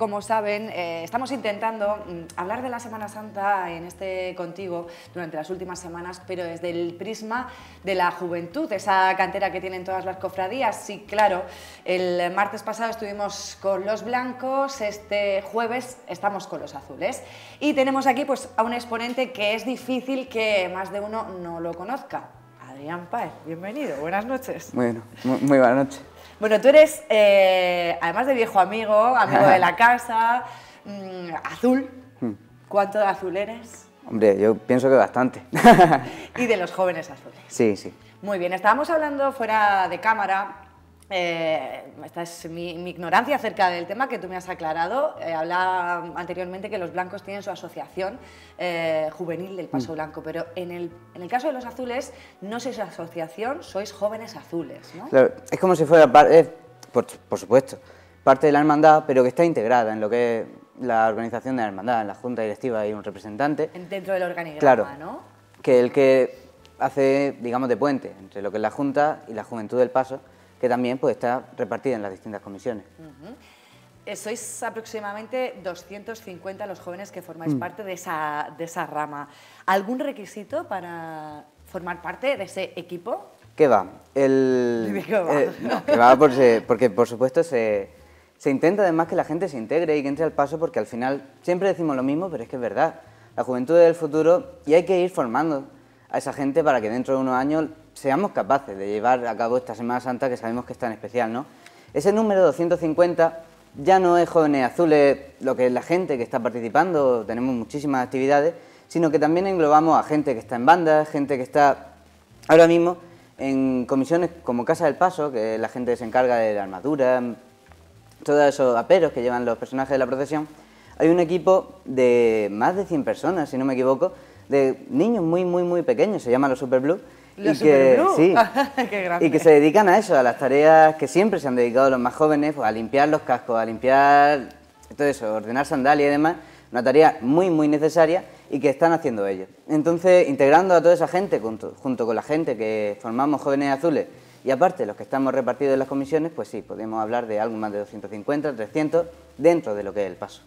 Como saben, eh, estamos intentando mm, hablar de la Semana Santa en este contigo durante las últimas semanas, pero desde el prisma de la juventud, esa cantera que tienen todas las cofradías. Sí, claro, el martes pasado estuvimos con los blancos, este jueves estamos con los azules. Y tenemos aquí pues, a un exponente que es difícil que más de uno no lo conozca. Adrián Paez, bienvenido, buenas noches. Bueno, muy buenas noches. Bueno, tú eres, eh, además de viejo amigo, amigo de la casa, mm, azul. Hmm. ¿Cuánto de azul eres? Hombre, yo pienso que bastante. y de los jóvenes azules. Sí, sí. Muy bien, estábamos hablando fuera de cámara eh, esta es mi, ignorancia acerca del tema que tú me has aclarado. Eh, hablaba anteriormente que los blancos tienen su asociación eh, juvenil del Paso mm. Blanco, pero en el, en el, caso de los azules no sois asociación, sois jóvenes azules. ¿no? Claro, es como si fuera, por, por, supuesto, parte de la hermandad, pero que está integrada en lo que es la organización de la hermandad. En la junta directiva y un representante. Dentro del organigrama, ¿no? Que el que hace, digamos, de puente entre lo que es la junta y la juventud del Paso que también pues, está repartida en las distintas comisiones. sois aproximadamente 250 los jóvenes que formáis mm. parte de esa, de esa rama. ¿Algún requisito para formar parte de ese equipo? ¿Qué va? El, va eh, porque, por supuesto, se, se intenta además que la gente se integre y que entre al paso porque al final siempre decimos lo mismo, pero es que es verdad. La juventud es el futuro y hay que ir formando a esa gente para que dentro de unos años seamos capaces de llevar a cabo esta Semana Santa que sabemos que es tan especial, ¿no? Ese número 250 ya no es Jóvenes Azules lo que es la gente que está participando, tenemos muchísimas actividades, sino que también englobamos a gente que está en bandas, gente que está ahora mismo en comisiones como Casa del Paso, que la gente se encarga de la armadura, todos esos aperos que llevan los personajes de la procesión, hay un equipo de más de 100 personas, si no me equivoco, de niños muy, muy, muy pequeños, se llama los Super Blue, y que, y que se dedican a eso, a las tareas que siempre se han dedicado los más jóvenes, a limpiar los cascos, a limpiar todo eso, ordenar sandalias y demás, una tarea muy, muy necesaria y que están haciendo ellos. Entonces, integrando a toda esa gente, junto con la gente que formamos Jóvenes Azules, y aparte, los que estamos repartidos en las comisiones, pues sí, podemos hablar de algo más de 250, 300, dentro de lo que es el paso.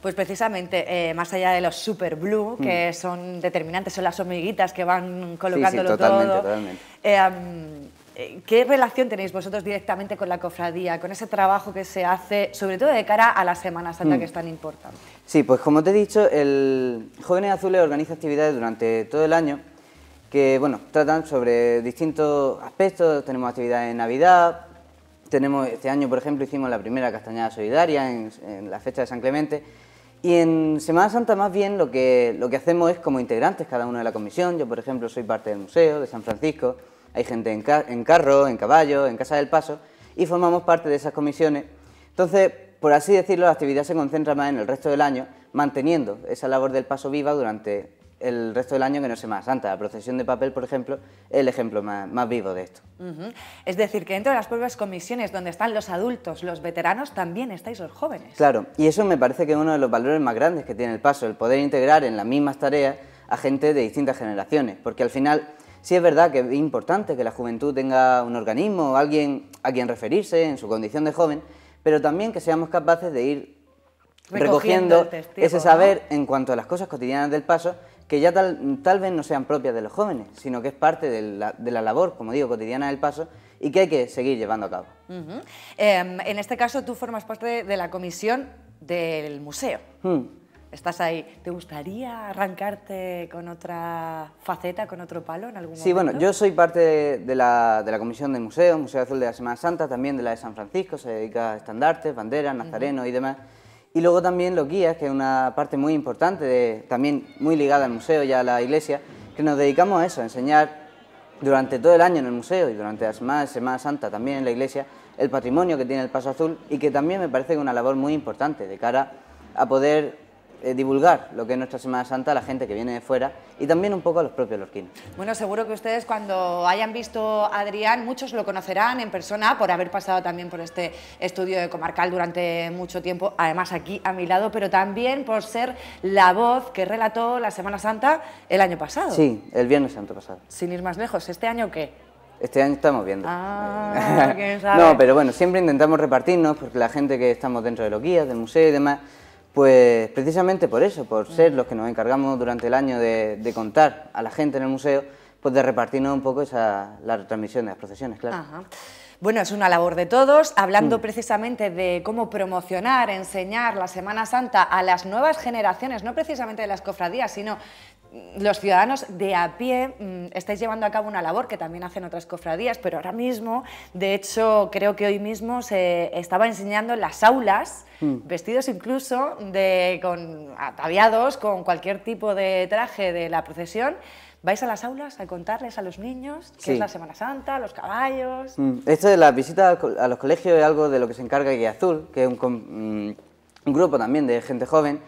Pues precisamente, eh, más allá de los super blue, que mm. son determinantes, son las hormiguitas que van colocándolo sí, sí, totalmente, Totalmente. Eh, eh, ¿Qué relación tenéis vosotros directamente con la cofradía, con ese trabajo que se hace, sobre todo de cara a la Semana Santa, que mm. es tan importante? Sí, pues como te he dicho, el Jóvenes Azules organiza actividades durante todo el año que bueno, tratan sobre distintos aspectos. Tenemos actividades en Navidad, tenemos este año, por ejemplo, hicimos la primera castañada solidaria en, la fecha de San Clemente. Y en Semana Santa más bien lo que, lo que hacemos es como integrantes cada uno de la comisión. Yo, por ejemplo, soy parte del Museo de San Francisco. Hay gente en, en carro, en caballo, en Casa del Paso y formamos parte de esas comisiones. Entonces, por así decirlo, la actividad se concentra más en el resto del año, manteniendo esa labor del paso viva durante el resto del año que no se más santa. La procesión de papel, por ejemplo, es el ejemplo más, vivo de esto. Es decir, que dentro de las propias comisiones donde están los adultos, los veteranos, también estáis los jóvenes. Claro, y eso me parece que es uno de los valores más grandes que tiene el paso, el poder integrar en las mismas tareas a gente de distintas generaciones, porque al final sí es verdad que es importante que la juventud tenga un organismo, ...o alguien a quien referirse en su condición de joven, pero también que seamos capaces de ir recogiendo, ese saber en cuanto a las cosas cotidianas del paso que ya tal, vez no sean propias de los jóvenes, sino que es parte de la, de la labor, como digo, cotidiana del paso y que hay que seguir llevando a cabo. Em, en este caso tú formas parte de la comisión del museo. Hmm. Estás ahí. ¿Te gustaría arrancarte con otra faceta, con otro palo en algún momento? Sí, bueno, yo soy parte de la, de la comisión del museo, Museo Azul de la Semana Santa, también de la de San Francisco, se dedica a estandartes, banderas, nazarenos y demás. Y luego también los guías, que es una parte muy importante, de, también muy ligada al museo y a la iglesia, que nos dedicamos a eso, a enseñar durante todo el año en el museo y durante la Semana, Semana Santa también en la iglesia, el patrimonio que tiene el Paso Azul y que también me parece que una labor muy importante de cara a poder eh, divulgar lo que es nuestra Semana Santa a la gente que viene de fuera y también un poco a los propios lorquinos. Bueno, seguro que ustedes cuando hayan visto a Adrián, muchos lo conocerán en persona por haber pasado también por este estudio de Comarcal durante mucho tiempo, además aquí a mi lado, pero también por ser la voz que relató la Semana Santa el año pasado. Sí, el Viernes Santo pasado. Sin ir más lejos, ¿este año qué? Este año estamos viendo. Ah, No, pero bueno, siempre intentamos repartirnos porque la gente que estamos dentro de los guías, del museo y demás, pues precisamente por eso, por mm. ser los que nos encargamos durante el año de, contar a la gente en el museo, pues de repartirnos un poco esa, la retransmisión de las procesiones, claro. Bueno, es una labor de todos, hablando mm. precisamente de cómo promocionar, enseñar la Semana Santa a las nuevas generaciones, no precisamente de las cofradías, sino los ciudadanos de a pie mm, estáis llevando a cabo una labor que también hacen otras cofradías, pero ahora mismo, de hecho, creo que hoy mismo se estaba enseñando en las aulas, hmm. vestidos incluso con, ataviados con cualquier tipo de traje de la procesión. ¿Vais a las aulas a contarles a los niños qué es la Semana Santa, los caballos? Hmm. Esto de las visitas a los colegios es algo de lo que se encarga Guía Azul, que es un mm, grupo también de gente joven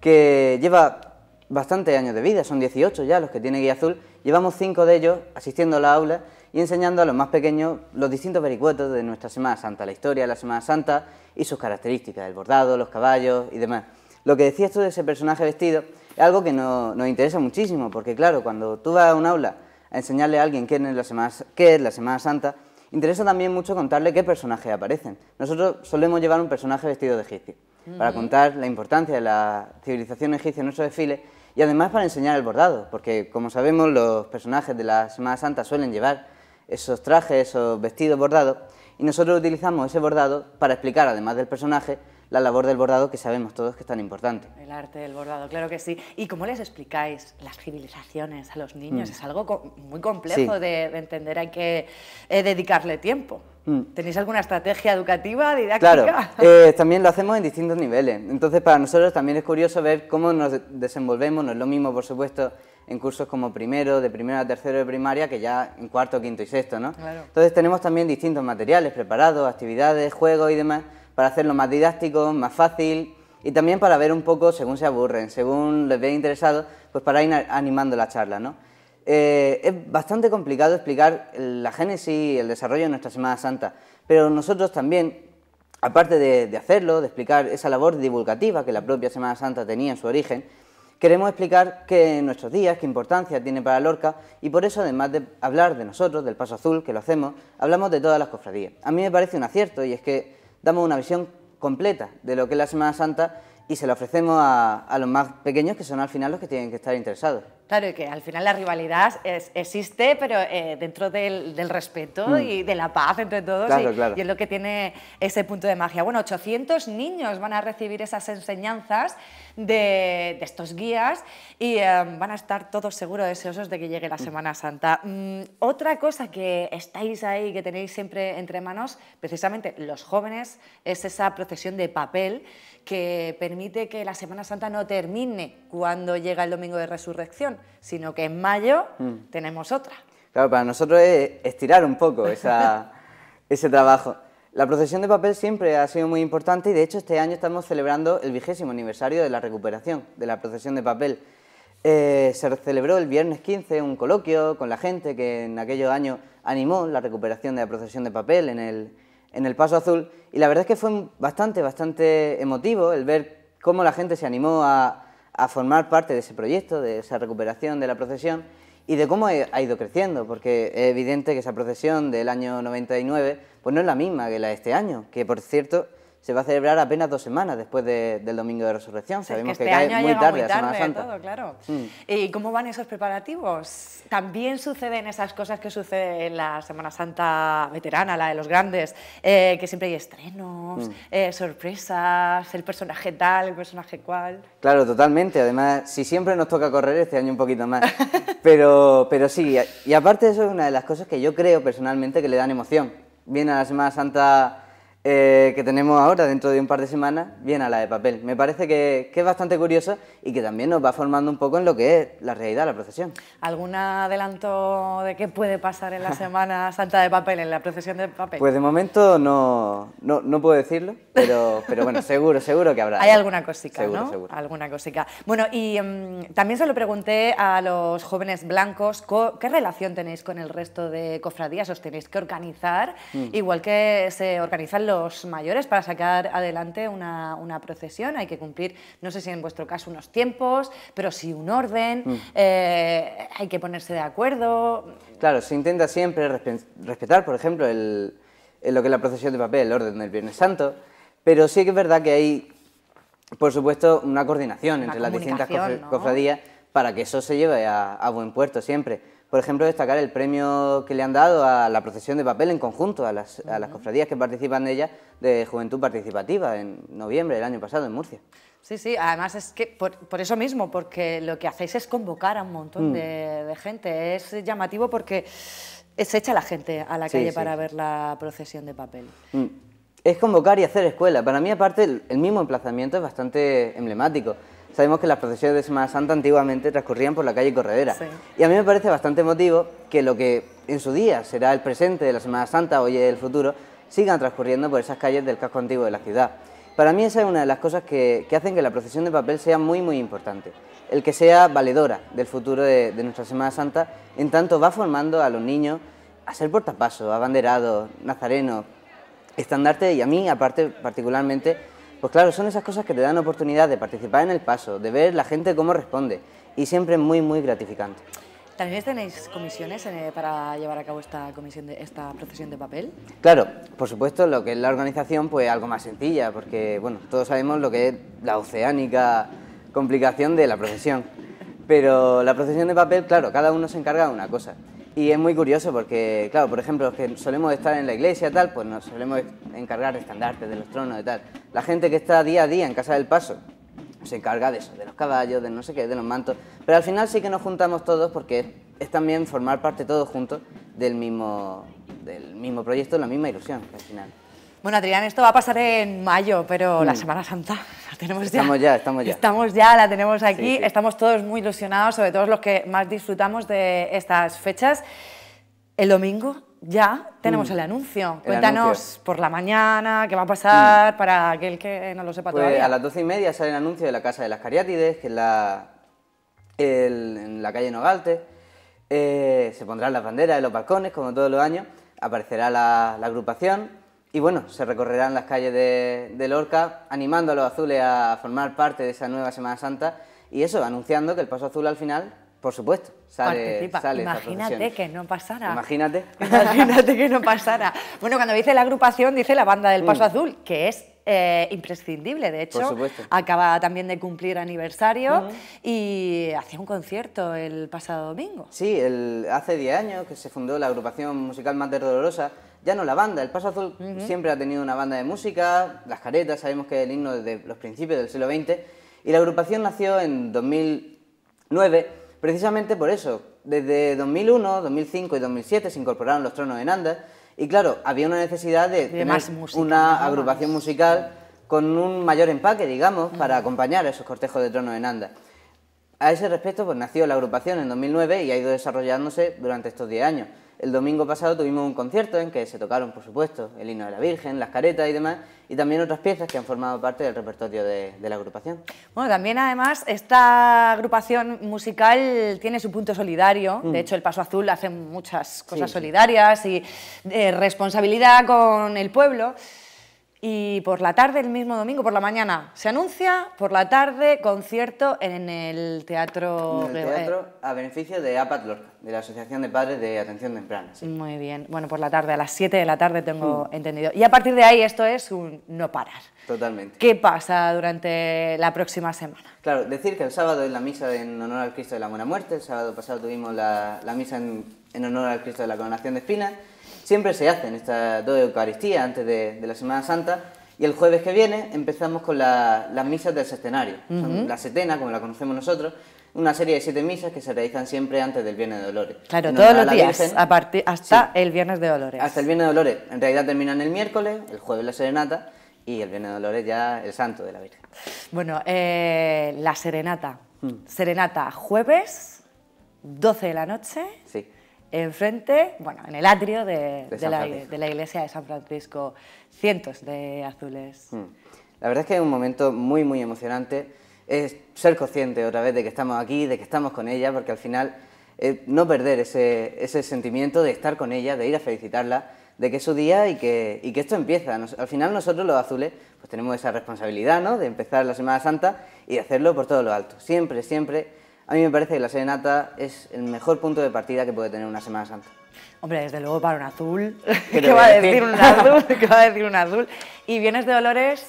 que lleva bastantes años de vida, son 18 ya los que tiene Guía Azul. Llevamos cinco de ellos asistiendo a la aula y enseñando a los más pequeños los distintos vericuetos de nuestra Semana Santa, la historia de la Semana Santa y sus características, el bordado, los caballos y demás. Lo que decías tú de ese personaje vestido es algo que nos interesa muchísimo, porque claro, cuando tú vas a un aula a enseñarle a alguien qué es la Semana, qué es la semana Santa, interesa también mucho contarle qué personajes aparecen. Nosotros solemos llevar un personaje vestido de egipcio, para contar la importancia de la civilización egipcia en nuestros desfile y además para enseñar el bordado, porque como sabemos los personajes de la Semana Santa suelen llevar esos trajes, esos vestidos bordados, y nosotros utilizamos ese bordado para explicar, además del personaje, la labor del bordado que sabemos todos que es tan importante. El arte del bordado, claro que sí. ¿Y cómo les explicáis las civilizaciones a los niños? Mm. Es algo muy complejo de, entender, hay que eh, dedicarle tiempo. Mm. ¿Tenéis alguna estrategia educativa, didáctica? Claro, eh, también lo hacemos en distintos niveles. Entonces, para nosotros también es curioso ver cómo nos desenvolvemos. No es lo mismo, por supuesto, en cursos como primero, de primero a tercero de primaria, que ya en cuarto, quinto y sexto, ¿no? Entonces, tenemos también distintos materiales preparados, actividades, juegos y demás para hacerlo más didáctico, más fácil y también para ver un poco según se aburren, según les ve interesado, pues para ir animando la charla. ¿no? Eh, es bastante complicado explicar la génesis y el desarrollo de nuestra Semana Santa, pero nosotros también, aparte de, hacerlo, de explicar esa labor divulgativa que la propia Semana Santa tenía en su origen, Queremos explicar qué nuestros días, qué importancia tiene para Lorca y por eso, además de hablar de nosotros, del Paso Azul, que lo hacemos, hablamos de todas las cofradías. A mí me parece un acierto y es que damos una visión completa de lo que es la Semana Santa y se la ofrecemos a, a los más pequeños, que son al final los que tienen que estar interesados. Claro, y que al final la rivalidad existe, pero eh, dentro del, respeto mm. y de la paz entre todos. y, es lo que tiene ese punto de magia. Bueno, 800 niños van a recibir esas enseñanzas de, estos guías y eh, van a estar todos seguros deseosos de que llegue la mm. Semana Santa. Mm, otra cosa que estáis ahí, que tenéis siempre entre manos, precisamente los jóvenes, es esa procesión de papel que permite que la Semana Santa no termine cuando llega el domingo de resurrección, sino que en mayo mm. tenemos otra. Claro, para nosotros es estirar un poco ese trabajo. La procesión de papel siempre ha sido muy importante y de hecho este año estamos celebrando el vigésimo aniversario de la recuperación de la procesión de papel. Eh, se celebró el viernes 15 un coloquio con la gente que en aquellos años animó la recuperación de la procesión de papel en el, en el Paso Azul y la verdad es que fue bastante, bastante emotivo el ver cómo la gente se animó a, a formar parte de ese proyecto, de esa recuperación de la procesión y de cómo ha ido creciendo, porque es evidente que esa procesión del año 99 pues no es la misma que la de este año, que por cierto se va a celebrar apenas dos semanas después de, del Domingo de Resurrección. Sabemos este que, cae muy tarde, tarde, Semana Santa. claro. Mm. ¿Y cómo van esos preparativos? ¿También suceden esas cosas que suceden en la Semana Santa veterana, la de los grandes, eh, que siempre hay estrenos, mm. eh, sorpresas, el personaje tal, el personaje cual? Claro, totalmente. Además, si siempre nos toca correr, este año un poquito más. pero, pero sí, y aparte eso es una de las cosas que yo creo personalmente que le dan emoción. Viene a la Semana Santa eh, que tenemos ahora, dentro de un par de semanas, viene a la de papel. Me parece que, es bastante curioso y que también nos va formando un poco en lo que es la realidad, la procesión. ¿Algún adelanto de qué puede pasar en la Semana Santa de Papel, en la procesión de papel? Pues de momento no, no, no puedo decirlo, pero, pero bueno, seguro, seguro que habrá. Hay alguna cosica, seguro, ¿no? Seguro. Alguna cosica. Bueno, y em, también se lo pregunté a los jóvenes blancos, ¿qué relación tenéis con el resto de cofradías? ¿Os tenéis que organizar? Mm. Igual que se organizan los los mayores para sacar adelante una, una, procesión. Hay que cumplir, no sé si en vuestro caso unos tiempos, pero sí un orden, mm. eh, hay que ponerse de acuerdo. Claro, se intenta siempre respetar, por ejemplo, el, lo que es la procesión de papel, el orden del Viernes Santo, pero sí que es verdad que hay, por supuesto, una coordinación entre las distintas cofradías para que eso se lleve a buen puerto siempre por ejemplo, destacar el premio que le han dado a la procesión de papel en conjunto, a las, cofradías que participan de ella de Juventud Participativa en noviembre del año pasado en Murcia. Sí, sí, además es que por, eso mismo, porque lo que hacéis es convocar a un montón mm. de, gente. Es llamativo porque se echa la gente a la calle para ver la procesión de papel. Mm. Es convocar y hacer escuela. Para mí, aparte, el mismo emplazamiento es bastante emblemático sabemos que las procesiones de Semana Santa antiguamente transcurrían por la calle Corredera. Y a mí me parece bastante emotivo que lo que en su día será el presente de la Semana Santa, hoy es el futuro, sigan transcurriendo por esas calles del casco antiguo de la ciudad. Para mí esa es una de las cosas que, que hacen que la procesión de papel sea muy muy importante, el que sea valedora del futuro de, de nuestra Semana Santa, en tanto va formando a los niños a ser portapasos, abanderados, nazarenos, estandarte y a mí aparte particularmente pues claro, son esas cosas que te dan oportunidad de participar en el paso, de ver la gente cómo responde y siempre muy, muy gratificante. ¿También tenéis comisiones eh, para llevar a cabo esta, comisión de, esta procesión de papel? Claro, por supuesto, lo que es la organización, pues algo más sencilla, porque bueno, todos sabemos lo que es la oceánica complicación de la procesión. Pero la procesión de papel, claro, cada uno se encarga de una cosa. Y es muy curioso porque, claro, por ejemplo, los que solemos estar en la iglesia tal, pues nos solemos encargar de estandartes, de los tronos y tal. La gente que está día a día en Casa del Paso se encarga de eso, de los caballos, de no sé qué, de los mantos. Pero al final sí que nos juntamos todos porque es, también formar parte todos juntos del mismo, del mismo proyecto, la misma ilusión al final. Bueno, Adrián, esto va a pasar en mayo, pero la mm. Semana Santa estamos ya, estamos ya. Estamos ya, la tenemos aquí. Estamos todos muy ilusionados, sobre todo los que más disfrutamos de estas fechas. El domingo ya tenemos mm. el anuncio. Cuéntanos por la mañana qué va a pasar mm. para aquel que no lo sepa pues todavía. A las doce y media sale el anuncio de la Casa de las Cariátides, que es la, en la calle Nogalte. Eh, se pondrán las banderas en los balcones, como todos los años. Aparecerá la agrupación y bueno, se recorrerán las calles de, Lorca animando a los azules a formar parte de esa nueva Semana Santa y eso, anunciando que el Paso Azul al final, por supuesto, sale. Participa. imagínate que no pasara. Imagínate. Imagínate que no pasara. Bueno, cuando dice la agrupación, dice la banda del Paso mm. Azul, que es eh, imprescindible, de hecho. Acaba también de cumplir aniversario y hacía un concierto el pasado domingo. Sí, hace 10 años que se fundó la agrupación musical Mater Dolorosa ya no la banda, el Paso Azul siempre ha tenido una banda de música, Las Caretas, sabemos que es el himno de los principios del siglo XX, y la agrupación nació en 2009 precisamente por eso. Desde 2001, 2005 y 2007 se incorporaron los Tronos en Nanda y claro, había una necesidad de, tener más una agrupación musical con un mayor empaque, digamos, para acompañar a esos cortejos de Tronos en Nanda. A ese respecto, pues nació la agrupación en 2009 y ha ido desarrollándose durante estos 10 años el domingo pasado tuvimos un concierto en que se tocaron, por supuesto, el himno de la Virgen, las caretas y demás, y también otras piezas que han formado parte del repertorio de, la agrupación. Bueno, también además esta agrupación musical tiene su punto solidario, de mm. hecho el Paso Azul hace muchas cosas solidarias y eh, responsabilidad con el pueblo. Y por la tarde, el mismo domingo, por la mañana se anuncia, por la tarde concierto en el Teatro... En el a beneficio de APAT Lorca, de la Asociación de Padres de Atención Temprana. Muy bien, bueno, por la tarde, a las 7 de la tarde tengo hmm. entendido. Y a partir de ahí esto es un no parar. Totalmente. ¿Qué pasa durante la próxima semana? Claro, decir que el sábado es la misa en honor al Cristo de la Buena Muerte, el sábado pasado tuvimos la, misa en, honor al Cristo de la Coronación de Espinas. Siempre se hacen estas dos Eucaristías antes de, la Semana Santa. Y el jueves que viene empezamos con las misas del sextenario. la setena, como la conocemos nosotros, una serie de siete misas que se realizan siempre antes del Viernes de Dolores. Claro, todos los días, hasta el Viernes de Dolores. Hasta el Viernes de Dolores. En realidad terminan el miércoles, el jueves la serenata, y el Viernes de Dolores ya el santo de la Virgen. Bueno, eh, la serenata. Mm. Serenata jueves, 12 de la noche. Sí. Enfrente, bueno, en el atrio de, la, iglesia de San Francisco, cientos de azules. Mm. La verdad es que es un momento muy, muy emocionante. Es ser consciente otra vez de que estamos aquí, de que estamos con ella, porque al final eh, no perder ese, ese sentimiento de estar con ella, de ir a felicitarla de que es su día y que, que esto empieza. al final nosotros los azules pues tenemos esa responsabilidad ¿no? de empezar la Semana Santa y de hacerlo por todo lo alto. Siempre, siempre. A mí me parece que la serenata es el mejor punto de partida que puede tener una Semana Santa. Hombre, desde luego para un azul. ¿Qué, va a decir un azul? ¿Qué va a decir un azul? Y vienes de Dolores,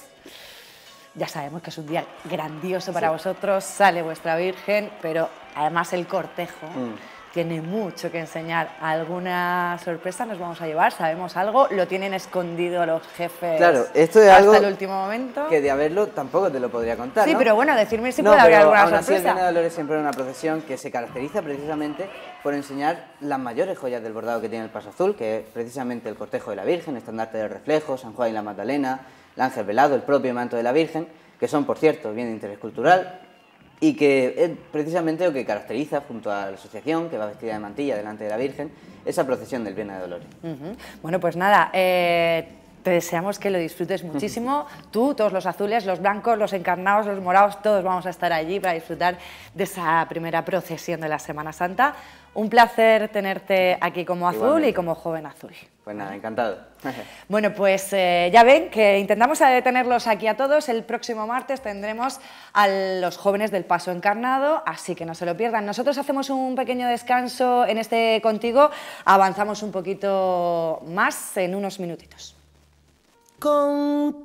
ya sabemos que es un día grandioso para vosotros, sale vuestra Virgen, pero además el cortejo. Mm tiene mucho que enseñar. Alguna sorpresa nos vamos a llevar, sabemos algo, lo tienen escondido los jefes. Claro, esto es hasta algo el último momento. Que de haberlo tampoco te lo podría contar. Sí, pero bueno, decirme si puede haber alguna sorpresa. Así el de Dolores siempre es una procesión que se caracteriza precisamente por enseñar las mayores joyas del bordado que tiene el Paso Azul, que es precisamente el cortejo de la Virgen, el estandarte del reflejo, San Juan y la Magdalena, el ángel velado, el propio manto de la Virgen, que son, por cierto, bien de interés cultural, y que es eh, precisamente lo que caracteriza junto a la asociación que va vestida de mantilla delante de la Virgen esa procesión del Viernes de Dolores. Bueno, pues nada, eh, te deseamos que lo disfrutes muchísimo. Tú, todos los azules, los blancos, los encarnados, los morados, todos vamos a estar allí para disfrutar de esa primera procesión de la Semana Santa. Un placer tenerte aquí como azul y como joven azul. Pues nada, encantado. Bueno, pues eh, ya ven que intentamos detenerlos aquí a todos. El próximo martes tendremos a los jóvenes del Paso Encarnado, así que no se lo pierdan. Nosotros hacemos un pequeño descanso en este contigo, avanzamos un poquito más en unos minutitos. Contigo.